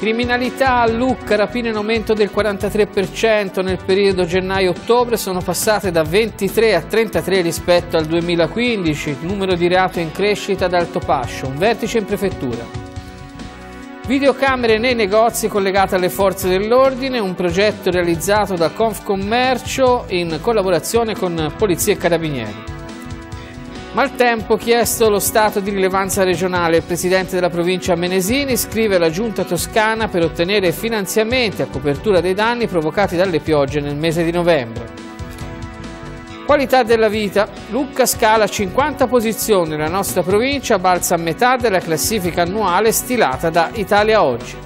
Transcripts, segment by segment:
Criminalità, Lucca, rapine in aumento del 43% nel periodo gennaio-ottobre sono passate da 23 a 33 rispetto al 2015, numero di reato in crescita ad Alto Pascio, un vertice in prefettura. Videocamere nei negozi collegate alle forze dell'ordine, un progetto realizzato da Confcommercio in collaborazione con Polizia e Carabinieri. Maltempo chiesto lo stato di rilevanza regionale. Il presidente della provincia Menesini scrive alla giunta toscana per ottenere finanziamenti a copertura dei danni provocati dalle piogge nel mese di novembre. Qualità della vita. Lucca scala 50 posizioni, la nostra provincia balza a metà della classifica annuale stilata da Italia Oggi.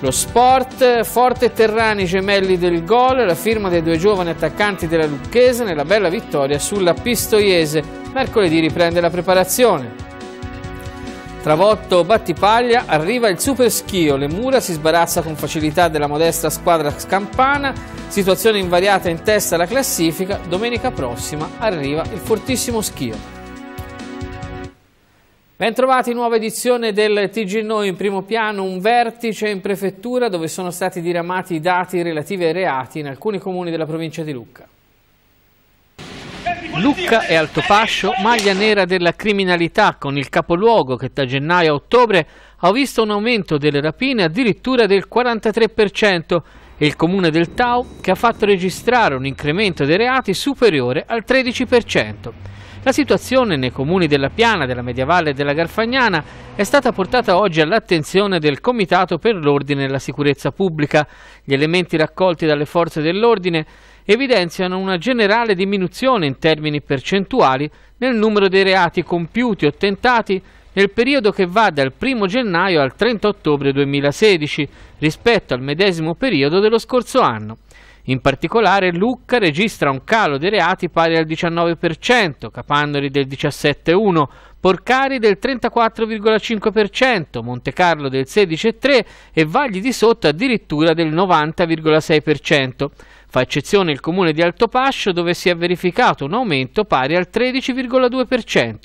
Lo sport, Forte Terrani, gemelli del gol, la firma dei due giovani attaccanti della Lucchese nella bella vittoria sulla Pistoiese Mercoledì riprende la preparazione. Travolto Battipaglia, arriva il super schio, le mura si sbarazza con facilità della modesta squadra scampana, situazione invariata in testa alla classifica, domenica prossima arriva il fortissimo schio. Bentrovati, nuova edizione del TG Noi in primo piano, un vertice in prefettura dove sono stati diramati i dati relativi ai reati in alcuni comuni della provincia di Lucca. Lucca e Altopascio, maglia nera della criminalità con il capoluogo che da gennaio a ottobre ha visto un aumento delle rapine addirittura del 43% e il comune del Tau che ha fatto registrare un incremento dei reati superiore al 13%. La situazione nei comuni della Piana, della Mediavalle e della Garfagnana è stata portata oggi all'attenzione del Comitato per l'Ordine e la Sicurezza Pubblica. Gli elementi raccolti dalle forze dell'ordine evidenziano una generale diminuzione in termini percentuali nel numero dei reati compiuti o tentati nel periodo che va dal 1 gennaio al 30 ottobre 2016 rispetto al medesimo periodo dello scorso anno. In particolare Lucca registra un calo dei reati pari al 19%, Capannori del 17,1%, Porcari del 34,5%, Montecarlo del 16,3% e Vagli di Sotto addirittura del 90,6%. Fa eccezione il comune di Altopascio dove si è verificato un aumento pari al 13,2%.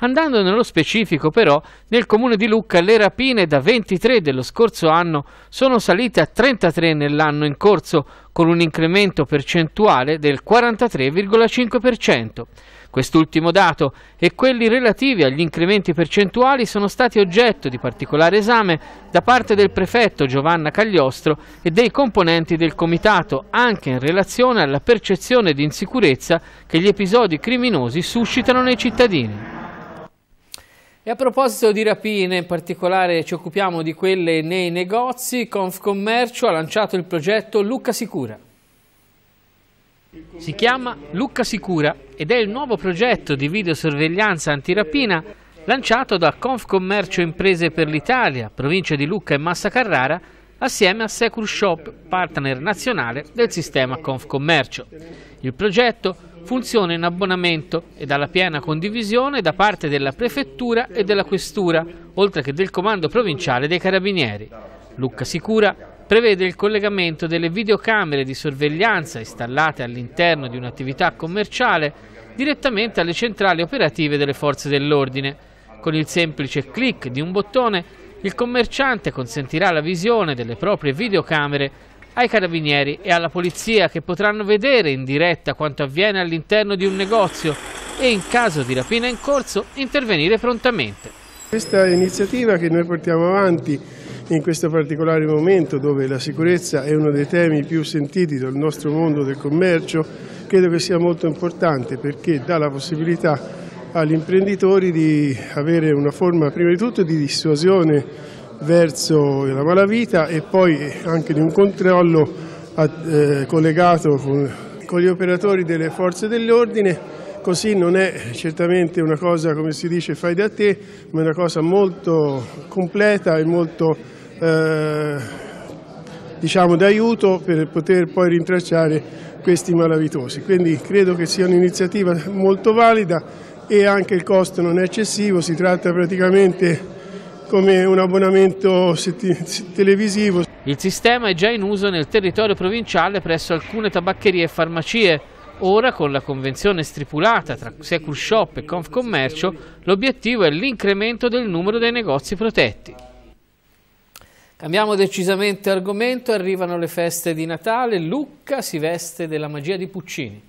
Andando nello specifico però, nel comune di Lucca le rapine da 23 dello scorso anno sono salite a 33 nell'anno in corso, con un incremento percentuale del 43,5%. Quest'ultimo dato e quelli relativi agli incrementi percentuali sono stati oggetto di particolare esame da parte del prefetto Giovanna Cagliostro e dei componenti del comitato, anche in relazione alla percezione di insicurezza che gli episodi criminosi suscitano nei cittadini. E a proposito di rapine, in particolare ci occupiamo di quelle nei negozi, Confcommercio ha lanciato il progetto Lucca Sicura. Si chiama Lucca Sicura ed è il nuovo progetto di videosorveglianza antirapina lanciato da Confcommercio Imprese per l'Italia, provincia di Lucca e Massa Carrara, assieme a Secur Shop, partner nazionale del sistema Confcommercio. Il progetto funziona in abbonamento ed ha la piena condivisione da parte della Prefettura e della Questura, oltre che del Comando Provinciale dei Carabinieri. Lucca Sicura prevede il collegamento delle videocamere di sorveglianza installate all'interno di un'attività commerciale direttamente alle centrali operative delle forze dell'ordine. Con il semplice clic di un bottone il commerciante consentirà la visione delle proprie videocamere ai carabinieri e alla polizia che potranno vedere in diretta quanto avviene all'interno di un negozio e in caso di rapina in corso intervenire prontamente. Questa iniziativa che noi portiamo avanti in questo particolare momento dove la sicurezza è uno dei temi più sentiti dal nostro mondo del commercio credo che sia molto importante perché dà la possibilità agli imprenditori di avere una forma prima di tutto di dissuasione verso la malavita e poi anche di un controllo eh, collegato con gli operatori delle forze dell'ordine Così non è certamente una cosa, come si dice, fai da te, ma è una cosa molto completa e molto eh, diciamo, d'aiuto per poter poi rintracciare questi malavitosi. Quindi credo che sia un'iniziativa molto valida e anche il costo non è eccessivo, si tratta praticamente come un abbonamento televisivo. Il sistema è già in uso nel territorio provinciale presso alcune tabaccherie e farmacie. Ora con la convenzione stripulata tra Secur Shop e Confcommercio l'obiettivo è l'incremento del numero dei negozi protetti. Cambiamo decisamente argomento, arrivano le feste di Natale, Lucca si veste della magia di Puccini.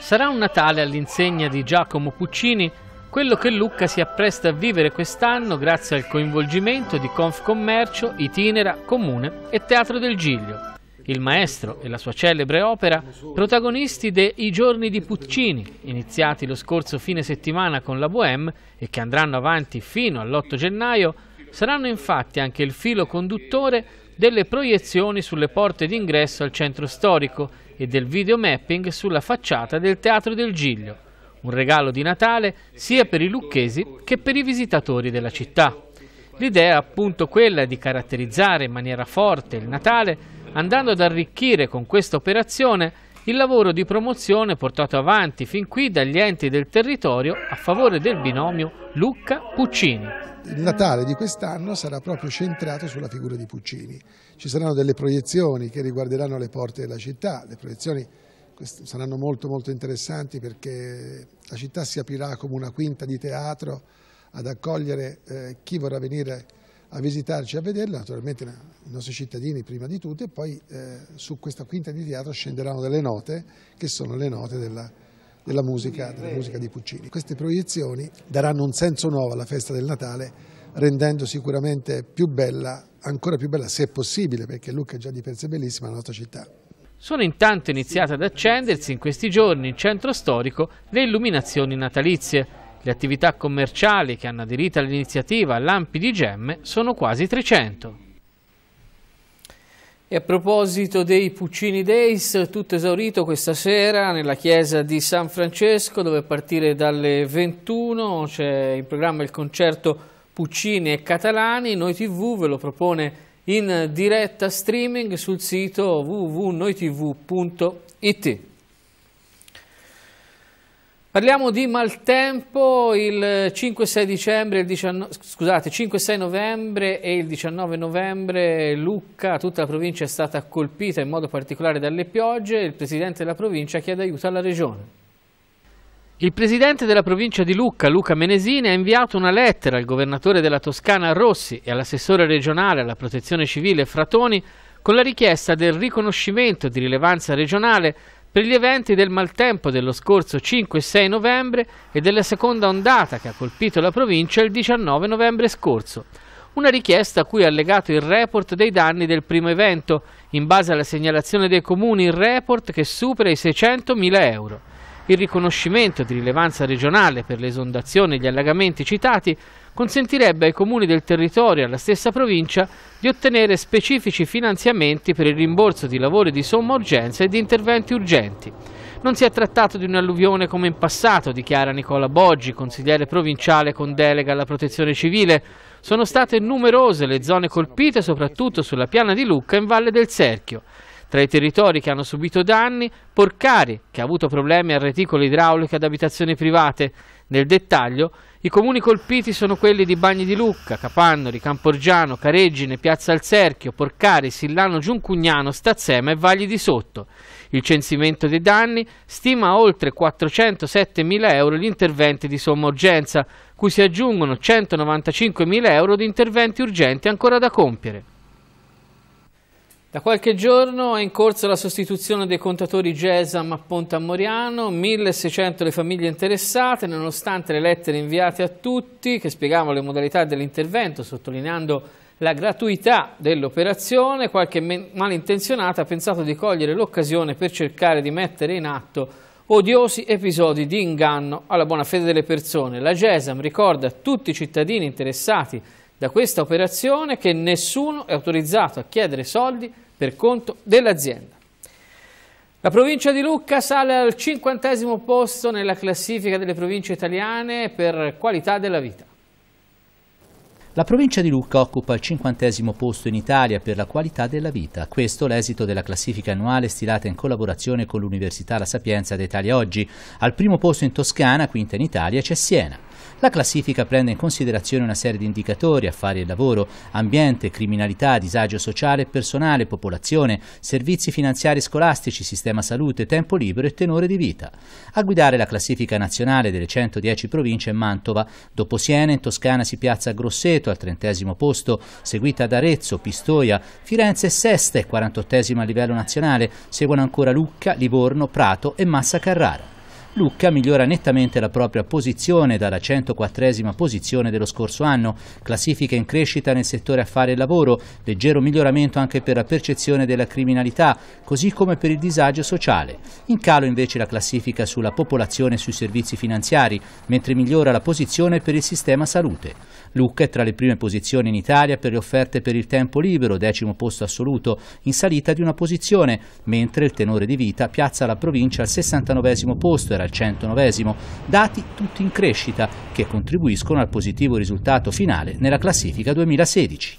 Sarà un Natale all'insegna di Giacomo Puccini, quello che Lucca si appresta a vivere quest'anno grazie al coinvolgimento di Confcommercio, Itinera, Comune e Teatro del Giglio il maestro e la sua celebre opera, protagonisti de I giorni di Puccini, iniziati lo scorso fine settimana con la Bohème e che andranno avanti fino all'8 gennaio, saranno infatti anche il filo conduttore delle proiezioni sulle porte d'ingresso al centro storico e del videomapping sulla facciata del Teatro del Giglio, un regalo di Natale sia per i lucchesi che per i visitatori della città. L'idea è appunto quella di caratterizzare in maniera forte il Natale andando ad arricchire con questa operazione il lavoro di promozione portato avanti fin qui dagli enti del territorio a favore del binomio Lucca-Puccini. Il Natale di quest'anno sarà proprio centrato sulla figura di Puccini. Ci saranno delle proiezioni che riguarderanno le porte della città, le proiezioni saranno molto, molto interessanti perché la città si aprirà come una quinta di teatro ad accogliere eh, chi vorrà venire a visitarci, a vederla, naturalmente eh, i nostri cittadini prima di tutto e poi eh, su questa quinta di teatro scenderanno delle note che sono le note della, della, musica, della musica di Puccini. Queste proiezioni daranno un senso nuovo alla festa del Natale rendendo sicuramente più bella, ancora più bella se possibile perché Lucca è già di per sé bellissima la nostra città. Sono intanto iniziate ad accendersi in questi giorni in centro storico le illuminazioni natalizie le attività commerciali che hanno aderito all'iniziativa Lampi di Gemme sono quasi 300. E a proposito dei Puccini Days, tutto esaurito questa sera nella chiesa di San Francesco, dove a partire dalle 21 c'è in programma il concerto Puccini e Catalani. Noi TV ve lo propone in diretta streaming sul sito www.noitv.it. Parliamo di maltempo il 5-6 dicembre, il 19, scusate, 5-6 novembre e il 19 novembre Lucca, tutta la provincia è stata colpita in modo particolare dalle piogge, il presidente della provincia chiede aiuto alla regione. Il presidente della provincia di Lucca, Luca Menesini, ha inviato una lettera al governatore della Toscana Rossi e all'assessore regionale alla protezione civile Fratoni con la richiesta del riconoscimento di rilevanza regionale per gli eventi del maltempo dello scorso 5 e 6 novembre e della seconda ondata che ha colpito la provincia il 19 novembre scorso. Una richiesta a cui è allegato il report dei danni del primo evento, in base alla segnalazione dei comuni il report che supera i 600.000 euro. Il riconoscimento di rilevanza regionale per le esondazioni e gli allagamenti citati consentirebbe ai comuni del territorio e alla stessa provincia di ottenere specifici finanziamenti per il rimborso di lavori di somma urgenza e di interventi urgenti. Non si è trattato di un'alluvione come in passato, dichiara Nicola Boggi, consigliere provinciale con delega alla protezione civile. Sono state numerose le zone colpite, soprattutto sulla piana di Lucca in Valle del Serchio. Tra i territori che hanno subito danni, Porcari, che ha avuto problemi al reticolo idraulico ad abitazioni private. Nel dettaglio, i comuni colpiti sono quelli di Bagni di Lucca, Capannori, Camporgiano, Careggine, Piazza Alzerchio, Porcari, Sillano Giuncugnano, Stazzema e Vagli di Sotto. Il censimento dei danni stima a oltre 407.000 euro gli interventi di somma urgenza, cui si aggiungono 195.000 euro di interventi urgenti ancora da compiere. Da qualche giorno è in corso la sostituzione dei contatori GESAM a Ponte a Moriano, 1600 le famiglie interessate, nonostante le lettere inviate a tutti che spiegavano le modalità dell'intervento, sottolineando la gratuità dell'operazione, qualche malintenzionata ha pensato di cogliere l'occasione per cercare di mettere in atto odiosi episodi di inganno alla buona fede delle persone. La GESAM ricorda a tutti i cittadini interessati da questa operazione che nessuno è autorizzato a chiedere soldi per conto dell'azienda. La provincia di Lucca sale al cinquantesimo posto nella classifica delle province italiane per qualità della vita. La provincia di Lucca occupa il cinquantesimo posto in Italia per la qualità della vita. Questo è l'esito della classifica annuale stilata in collaborazione con l'Università La Sapienza d'Italia Oggi. Al primo posto in Toscana, quinta in Italia, c'è Siena. La classifica prende in considerazione una serie di indicatori, affari e lavoro, ambiente, criminalità, disagio sociale e personale, popolazione, servizi finanziari e scolastici, sistema salute, tempo libero e tenore di vita. A guidare la classifica nazionale delle 110 province è Mantova, dopo Siena in Toscana si piazza Grosseto al trentesimo posto, seguita ad Arezzo, Pistoia, Firenze sesta e 48 a livello nazionale, seguono ancora Lucca, Livorno, Prato e Massa Carrara. Lucca migliora nettamente la propria posizione dalla 104esima posizione dello scorso anno, classifica in crescita nel settore affari e lavoro, leggero miglioramento anche per la percezione della criminalità, così come per il disagio sociale. In calo invece la classifica sulla popolazione e sui servizi finanziari, mentre migliora la posizione per il sistema salute. Lucca è tra le prime posizioni in Italia per le offerte per il tempo libero, decimo posto assoluto, in salita di una posizione, mentre il tenore di vita piazza la provincia al 69 posto, era al 109, dati tutti in crescita che contribuiscono al positivo risultato finale nella classifica 2016.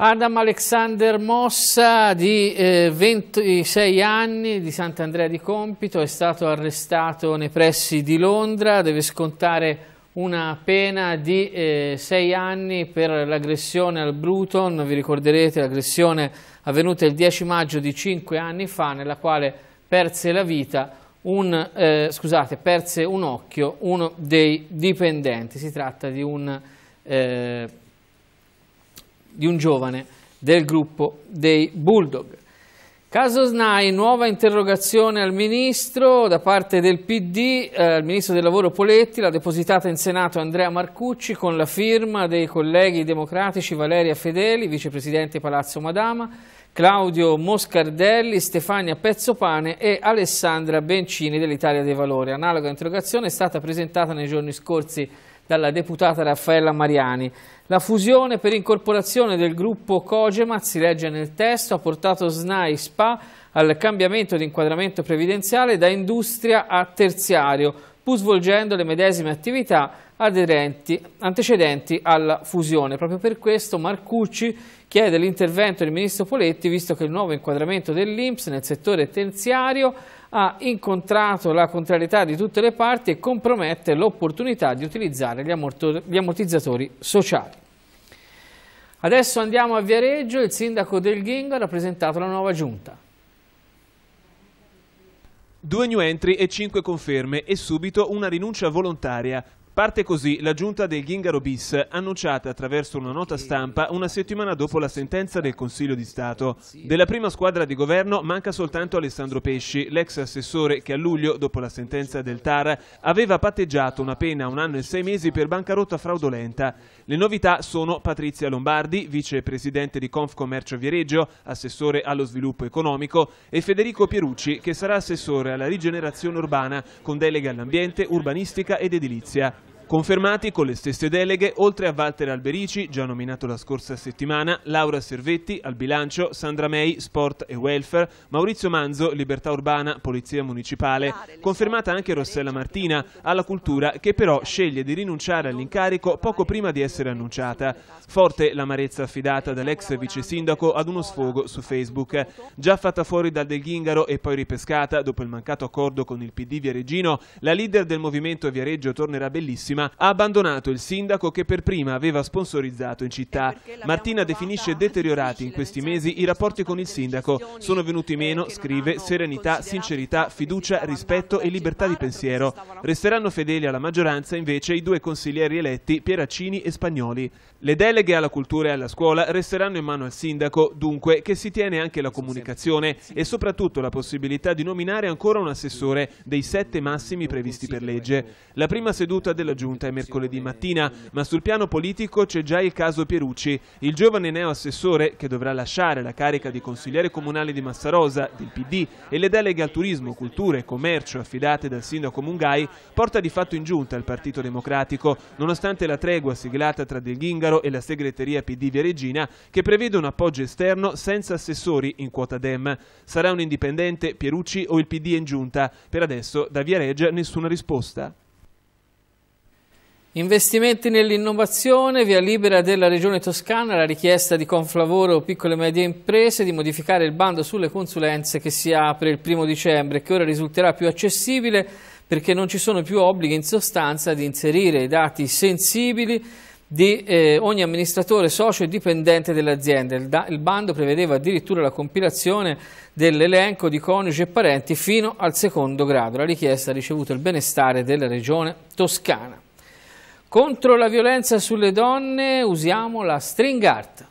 Adam Alexander Mossa di 26 eh, anni di Sant'Andrea di Compito è stato arrestato nei pressi di Londra, deve scontare una pena di eh, sei anni per l'aggressione al Bruton, vi ricorderete l'aggressione avvenuta il 10 maggio di cinque anni fa nella quale perse la vita un, eh, scusate, perse un occhio uno dei dipendenti, si tratta di un, eh, di un giovane del gruppo dei Bulldog. Caso SNAI, nuova interrogazione al Ministro da parte del PD, eh, il Ministro del Lavoro Poletti, l'ha depositata in Senato Andrea Marcucci con la firma dei colleghi democratici Valeria Fedeli, Vicepresidente Palazzo Madama, Claudio Moscardelli, Stefania Pezzopane e Alessandra Bencini dell'Italia dei Valori. Analoga interrogazione è stata presentata nei giorni scorsi dalla deputata Raffaella Mariani. La fusione per incorporazione del gruppo Cogemat si legge nel testo, ha portato SNAI SPA al cambiamento di inquadramento previdenziale da industria a terziario, pur svolgendo le medesime attività aderenti, antecedenti alla fusione. Proprio per questo Marcucci chiede l'intervento del ministro Poletti, visto che il nuovo inquadramento dell'Inps nel settore terziario ha incontrato la contrarietà di tutte le parti e compromette l'opportunità di utilizzare gli ammortizzatori sociali. Adesso andiamo a Viareggio, il sindaco del Ghingaro ha rappresentato la nuova giunta. Due new entry e cinque conferme e subito una rinuncia volontaria. Parte così la giunta del Gingaro bis, annunciata attraverso una nota stampa una settimana dopo la sentenza del Consiglio di Stato. Della prima squadra di governo manca soltanto Alessandro Pesci, l'ex assessore che a luglio, dopo la sentenza del TAR, aveva patteggiato una pena a un anno e sei mesi per bancarotta fraudolenta. Le novità sono Patrizia Lombardi, vicepresidente di Confcommercio Viareggio, assessore allo sviluppo economico, e Federico Pierucci, che sarà assessore alla rigenerazione urbana, con delega all'ambiente, urbanistica ed edilizia. Confermati con le stesse deleghe, oltre a Walter Alberici, già nominato la scorsa settimana, Laura Servetti al bilancio, Sandra May, sport e welfare, Maurizio Manzo, libertà urbana, polizia municipale. Confermata anche Rossella Martina alla cultura, che però sceglie di rinunciare all'incarico poco prima di essere annunciata. Forte l'amarezza affidata dall'ex vice sindaco ad uno sfogo su Facebook. Già fatta fuori dal Del Ghingaro e poi ripescata dopo il mancato accordo con il PD Viareggino, la leader del movimento Viareggio tornerà bellissima prima, ha abbandonato il sindaco che per prima aveva sponsorizzato in città. Martina definisce deteriorati in questi mesi i rapporti con il sindaco. Sono venuti meno, scrive, serenità, sincerità, fiducia, rispetto e libertà di pensiero. Resteranno fedeli alla maggioranza invece i due consiglieri eletti Pieraccini e Spagnoli. Le deleghe alla cultura e alla scuola resteranno in mano al sindaco, dunque che si tiene anche la comunicazione e soprattutto la possibilità di nominare ancora un assessore dei sette massimi previsti per legge. La prima seduta della giunta giunta è mercoledì mattina, ma sul piano politico c'è già il caso Pierucci, il giovane neoassessore che dovrà lasciare la carica di consigliere comunale di Massarosa, del PD, e le deleghe al turismo, cultura e commercio affidate dal sindaco Mungai, porta di fatto in giunta il Partito Democratico, nonostante la tregua siglata tra Del Ghingaro e la segreteria PD Via Regina, che prevede un appoggio esterno senza assessori in quota DEM. Sarà un indipendente Pierucci o il PD in giunta? Per adesso da Via Reggia nessuna risposta. Investimenti nell'innovazione, via libera della Regione Toscana, la richiesta di Conflavoro piccole e medie imprese di modificare il bando sulle consulenze che si apre il primo dicembre, che ora risulterà più accessibile perché non ci sono più obblighi in sostanza di inserire i dati sensibili di eh, ogni amministratore socio e dipendente dell'azienda. Il, il, bando prevedeva addirittura la compilazione dell'elenco di coniugi e parenti fino al secondo grado. La richiesta ha ricevuto il benestare della Regione Toscana. Contro la violenza sulle donne usiamo la string art.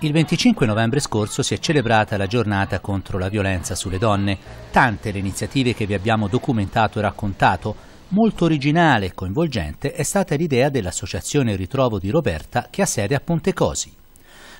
Il 25 novembre scorso si è celebrata la giornata contro la violenza sulle donne. Tante le iniziative che vi abbiamo documentato e raccontato. Molto originale e coinvolgente è stata l'idea dell'associazione Ritrovo di Roberta che ha sede a Pontecosi.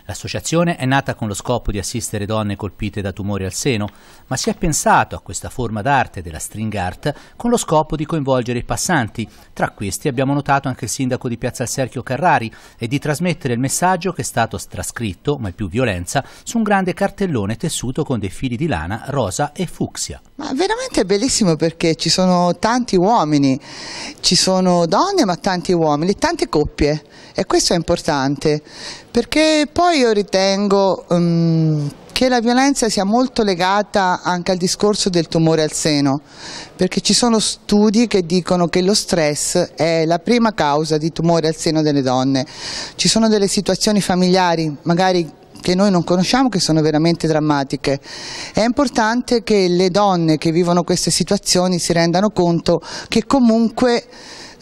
L'associazione è nata con lo scopo di assistere donne colpite da tumori al seno, ma si è pensato a questa forma d'arte della string art con lo scopo di coinvolgere i passanti. Tra questi abbiamo notato anche il sindaco di Piazza Serchio Carrari e di trasmettere il messaggio che è stato trascritto, ma il più violenza, su un grande cartellone tessuto con dei fili di lana rosa e fucsia. Ma veramente è bellissimo perché ci sono tanti uomini, ci sono donne ma tanti uomini, tante coppie e questo è importante perché poi io ritengo um, che la violenza sia molto legata anche al discorso del tumore al seno, perché ci sono studi che dicono che lo stress è la prima causa di tumore al seno delle donne. Ci sono delle situazioni familiari, magari che noi non conosciamo che sono veramente drammatiche. È importante che le donne che vivono queste situazioni si rendano conto che comunque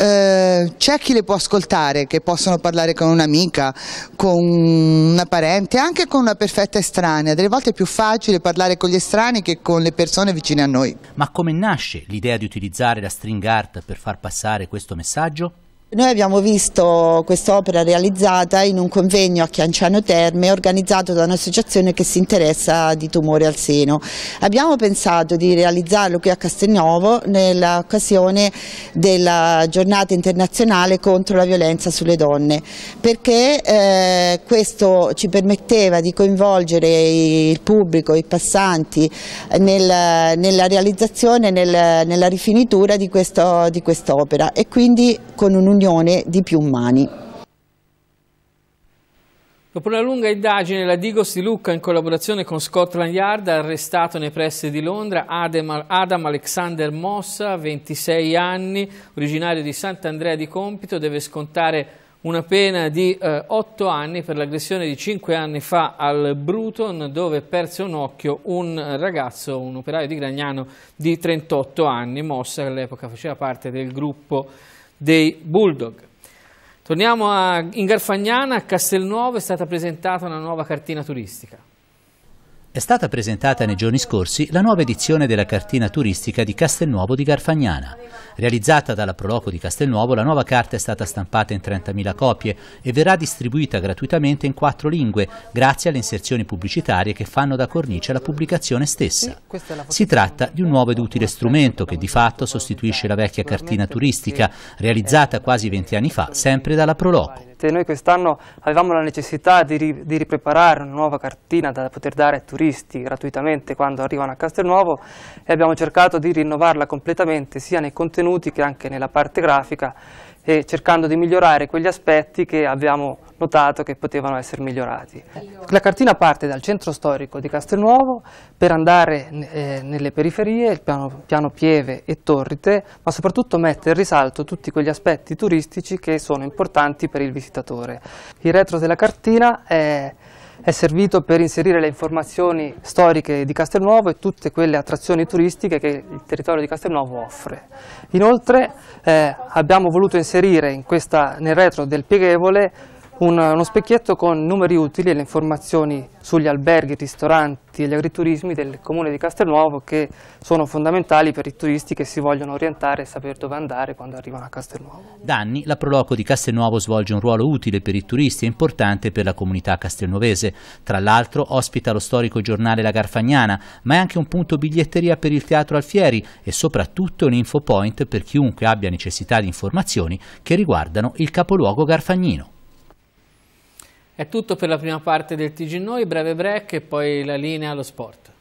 eh, c'è chi le può ascoltare, che possono parlare con un'amica, con una parente, anche con una perfetta estranea. Delle volte è più facile parlare con gli estranei che con le persone vicine a noi. Ma come nasce l'idea di utilizzare la string art per far passare questo messaggio? Noi abbiamo visto quest'opera realizzata in un convegno a Chianciano Terme organizzato da un'associazione che si interessa di tumore al seno. Abbiamo pensato di realizzarlo qui a Castelnuovo nell'occasione della giornata internazionale contro la violenza sulle donne perché eh, questo ci permetteva di coinvolgere il pubblico, i passanti nel, nella realizzazione, nel, nella rifinitura di quest'opera quest e quindi con un l'unione di più mani. Dopo una lunga indagine, la Digos di Lucca, in collaborazione con Scotland Yard, ha arrestato nei pressi di Londra Adam, Adam Alexander Mossa, 26 anni, originario di Sant'Andrea di Compito, deve scontare una pena di eh, 8 anni per l'aggressione di 5 anni fa al Bruton, dove perse un occhio un ragazzo, un operaio di Gragnano di 38 anni, Mossa, che all'epoca faceva parte del gruppo dei Bulldog. Torniamo a, in Garfagnana, a Castelnuovo è stata presentata una nuova cartina turistica. È stata presentata nei giorni scorsi la nuova edizione della cartina turistica di Castelnuovo di Garfagnana. Realizzata dalla Proloco di Castelnuovo, la nuova carta è stata stampata in 30.000 copie e verrà distribuita gratuitamente in quattro lingue, grazie alle inserzioni pubblicitarie che fanno da cornice alla pubblicazione stessa. Si tratta di un nuovo ed utile strumento che di fatto sostituisce la vecchia cartina turistica, realizzata quasi 20 anni fa sempre dalla Proloco sicuramente noi quest'anno avevamo la necessità di, ri, di, ripreparare una nuova cartina da poter dare ai turisti gratuitamente quando arrivano a Castelnuovo e abbiamo cercato di rinnovarla completamente sia nei contenuti che anche nella parte grafica e cercando di migliorare quegli aspetti che abbiamo notato che potevano essere migliorati. La cartina parte dal centro storico di Castelnuovo per andare eh, nelle periferie, il piano, piano, Pieve e Torrite, ma soprattutto mette in risalto tutti quegli aspetti turistici che sono importanti per il visitatore. Il retro della cartina è è servito per inserire le informazioni storiche di Castelnuovo e tutte quelle attrazioni turistiche che il territorio di Castelnuovo offre. Inoltre eh, abbiamo voluto inserire in questa, nel retro del pieghevole un, uno specchietto con numeri utili e le informazioni sugli alberghi, i ristoranti e gli agriturismi del comune di Castelnuovo che sono fondamentali per i turisti che si vogliono orientare e sapere dove andare quando arrivano a Castelnuovo. Da anni la Proloco di Castelnuovo svolge un ruolo utile per i turisti e importante per la comunità castelnuovese. Tra l'altro ospita lo storico giornale La Garfagnana, ma è anche un punto biglietteria per il teatro Alfieri e soprattutto un info point per chiunque abbia necessità di informazioni che riguardano il capoluogo garfagnino. È tutto per la prima parte del TG Noi, breve break e poi la linea allo sport.